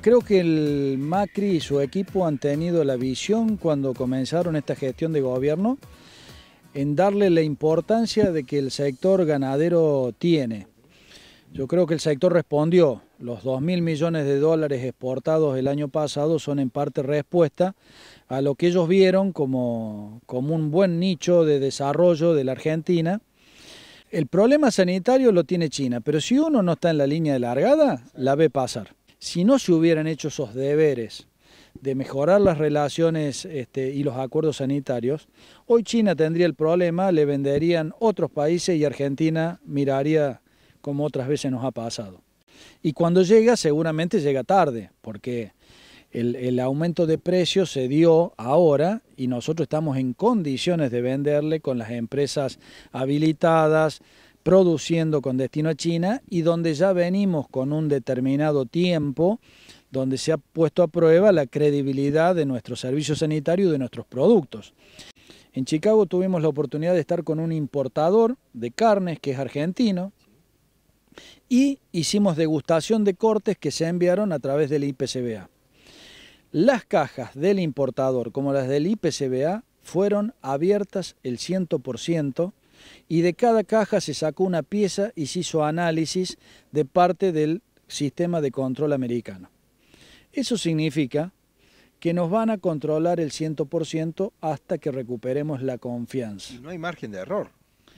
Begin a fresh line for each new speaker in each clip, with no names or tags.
Creo que el Macri y su equipo han tenido la visión cuando comenzaron esta gestión de gobierno en darle la importancia de que el sector ganadero tiene. Yo creo que el sector respondió. Los 2.000 millones de dólares exportados el año pasado son en parte respuesta a lo que ellos vieron como, como un buen nicho de desarrollo de la Argentina. El problema sanitario lo tiene China, pero si uno no está en la línea de largada, la ve pasar si no se hubieran hecho esos deberes de mejorar las relaciones este, y los acuerdos sanitarios, hoy China tendría el problema, le venderían otros países y Argentina miraría como otras veces nos ha pasado. Y cuando llega, seguramente llega tarde, porque el, el aumento de precios se dio ahora y nosotros estamos en condiciones de venderle con las empresas habilitadas, produciendo con destino a China y donde ya venimos con un determinado tiempo donde se ha puesto a prueba la credibilidad de nuestro servicio sanitario y de nuestros productos. En Chicago tuvimos la oportunidad de estar con un importador de carnes que es argentino y hicimos degustación de cortes que se enviaron a través del IPCBA. Las cajas del importador como las del IPCBA fueron abiertas el 100%, y de cada caja se sacó una pieza y se hizo análisis de parte del sistema de control americano. Eso significa que nos van a controlar el 100% hasta que recuperemos la confianza. no hay margen de error,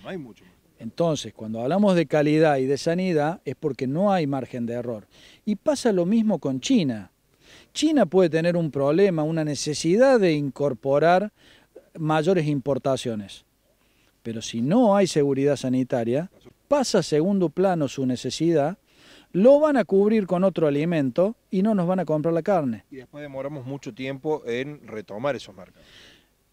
no hay mucho. Entonces, cuando hablamos de calidad y de sanidad es porque no hay margen de error. Y pasa lo mismo con China. China puede tener un problema, una necesidad de incorporar mayores importaciones. Pero si no hay seguridad sanitaria, pasa a segundo plano su necesidad, lo van a cubrir con otro alimento y no nos van a comprar la carne. Y después demoramos mucho tiempo en retomar esos mercados.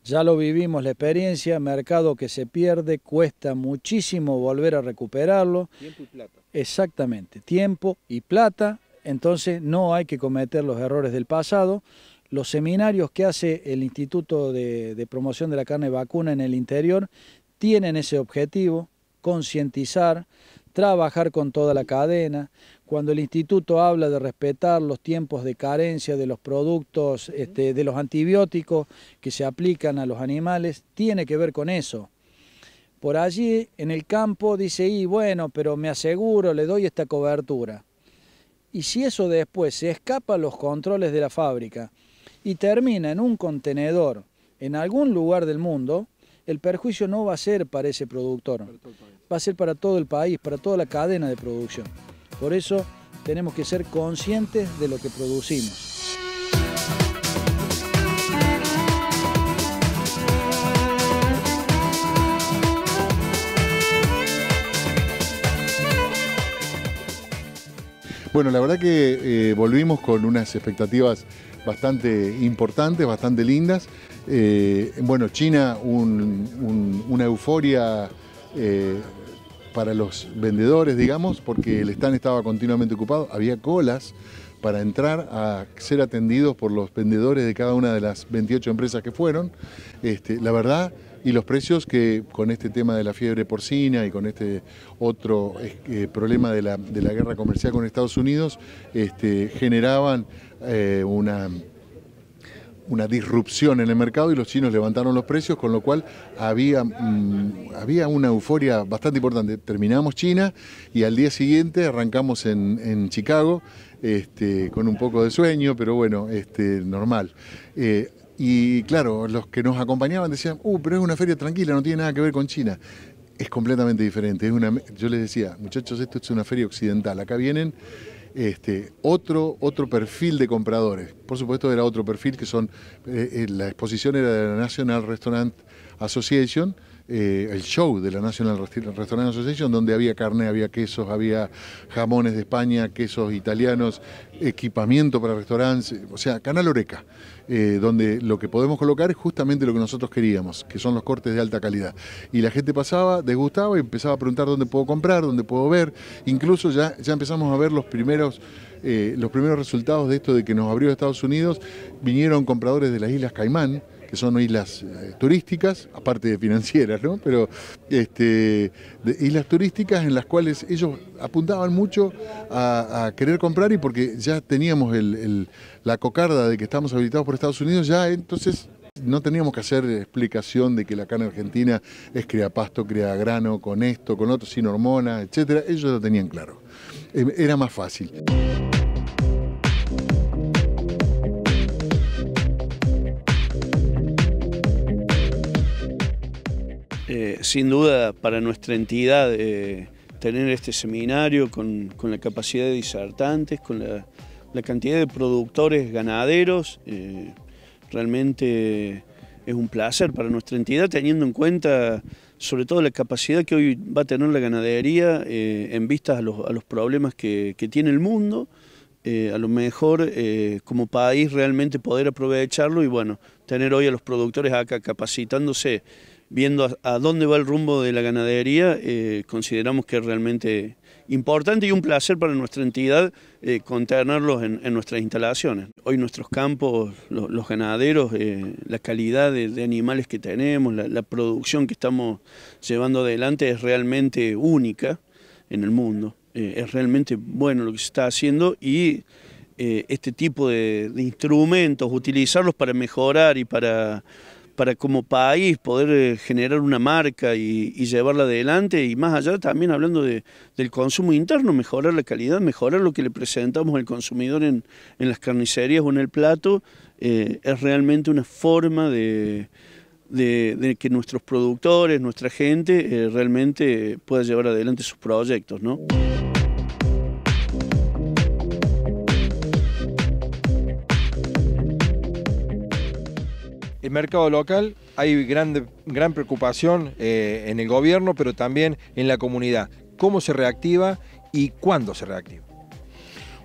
Ya lo vivimos la experiencia, mercado que se pierde, cuesta muchísimo volver a recuperarlo. Tiempo y plata. Exactamente, tiempo y plata, entonces no hay que cometer los errores del pasado. Los seminarios que hace el Instituto de, de Promoción de la Carne Vacuna en el interior tienen ese objetivo, concientizar, trabajar con toda la cadena. Cuando el instituto habla de respetar los tiempos de carencia de los productos, este, de los antibióticos que se aplican a los animales, tiene que ver con eso. Por allí, en el campo, dice, y bueno, pero me aseguro, le doy esta cobertura. Y si eso después se escapa a los controles de la fábrica y termina en un contenedor en algún lugar del mundo, el perjuicio no va a ser para ese productor, va a ser para todo el país, para toda la cadena de producción. Por eso tenemos que ser conscientes de lo que producimos.
Bueno, la verdad que eh, volvimos con unas expectativas bastante importantes, bastante lindas. Eh, bueno, China, una euforia eh, para los vendedores, digamos, porque el stand estaba continuamente ocupado, había colas para entrar a ser atendidos por los vendedores de cada una de las 28 empresas que fueron. Este, la verdad, y los precios que con este tema de la fiebre porcina y con este otro eh, problema de la, guerra comercial con Estados Unidos, este, generaban eh, una una disrupción en el mercado y los chinos levantaron los precios, con lo cual había, mm, había una euforia bastante importante. Terminamos China y al día siguiente arrancamos en, Chicago este, con un poco de sueño, pero bueno, este, normal. Eh, y claro, los que nos acompañaban decían, uh, pero es una feria tranquila, no tiene nada que ver con China. Es completamente diferente. yo les decía, muchachos, esto es una feria occidental. Acá vienen este, otro, otro perfil de compradores. Por supuesto era otro perfil que son, eh, eh, la exposición era de la National Restaurant Association, eh, el show de la National Restaurant Association, donde había carne, había quesos, había jamones de España, quesos italianos, equipamiento para restaurantes, o sea, Canal Oreca, eh, donde lo que podemos colocar es justamente lo que nosotros queríamos, que son los cortes de alta calidad. Y la gente pasaba, degustaba y empezaba a preguntar dónde puedo comprar, dónde puedo ver. Incluso ya, ya empezamos a ver los primeros... Eh, los primeros resultados de esto de que nos abrió Estados Unidos vinieron compradores de las Islas Caimán, que son islas eh, turísticas, aparte de financieras, ¿no? Pero este, islas turísticas en las cuales ellos apuntaban mucho a, querer comprar y porque ya teníamos la cocarda de que estamos habilitados por Estados Unidos, ya entonces no teníamos que hacer explicación de que la carne argentina es pasto, crea grano, con esto, con otro, sin hormonas, etcétera. Ellos lo tenían claro. Em, era más fácil.
sin duda para nuestra entidad eh, tener este seminario con, la capacidad de disertantes, con la, cantidad de productores ganaderos, eh, realmente es un placer para nuestra entidad teniendo en cuenta sobre todo la capacidad que hoy va a tener la ganadería eh, en vista a los, problemas que, que, tiene el mundo. a lo mejor como país realmente poder aprovecharlo y bueno, tener hoy a los productores acá capacitándose viendo a, dónde va el rumbo de la ganadería, eh, consideramos que es realmente importante y un placer para nuestra entidad eh, contenerlos en, nuestras instalaciones. Hoy nuestros campos, los ganaderos, eh, la calidad de, animales que tenemos, la, producción que estamos llevando adelante es realmente única en el mundo. Eh, es realmente bueno lo que se está haciendo y este tipo de instrumentos, utilizarlos para mejorar y para para como país poder eh, generar una marca y, llevarla adelante y más allá también hablando del consumo interno, mejorar la calidad, mejorar lo que le presentamos al consumidor en, las carnicerías o en el plato, eh, es realmente una forma de, que nuestros productores, nuestra gente eh, realmente pueda llevar adelante sus proyectos. mercado local hay
gran, gran preocupación eh, en el gobierno, pero también en la comunidad. ¿Cómo se reactiva y cuándo se reactiva?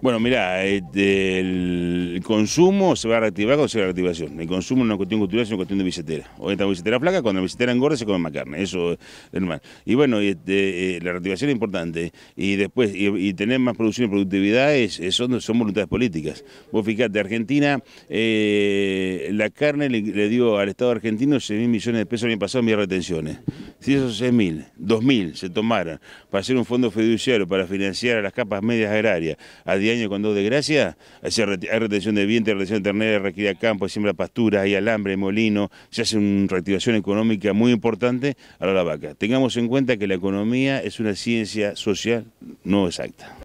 Bueno, mira, eh, el consumo se va a reactivar cuando sea la reactivación. El consumo no es una cuestión cultural, es una cuestión de billetera. Hoy está flaca, cuando la billetera engorda se come más carne. Eso es normal. Y bueno, este, eh, la reactivación es importante. Y después, y, tener más producción y productividad es, son, voluntades políticas. Vos fijate, Argentina, eh, la carne le, dio al Estado argentino 6 mil millones de pesos el año pasado en retenciones. Si esos 6.000, mil, mil se tomaran para hacer un fondo fiduciario para financiar a las capas medias agrarias a 10 años con dos gracia, hay retención viento, de Vientre, de Ternera, requiere campo, siembra pasturas, hay alambre, molino, se hace una reactivación económica muy importante a la vaca. Tengamos en cuenta que la economía es una ciencia social no exacta.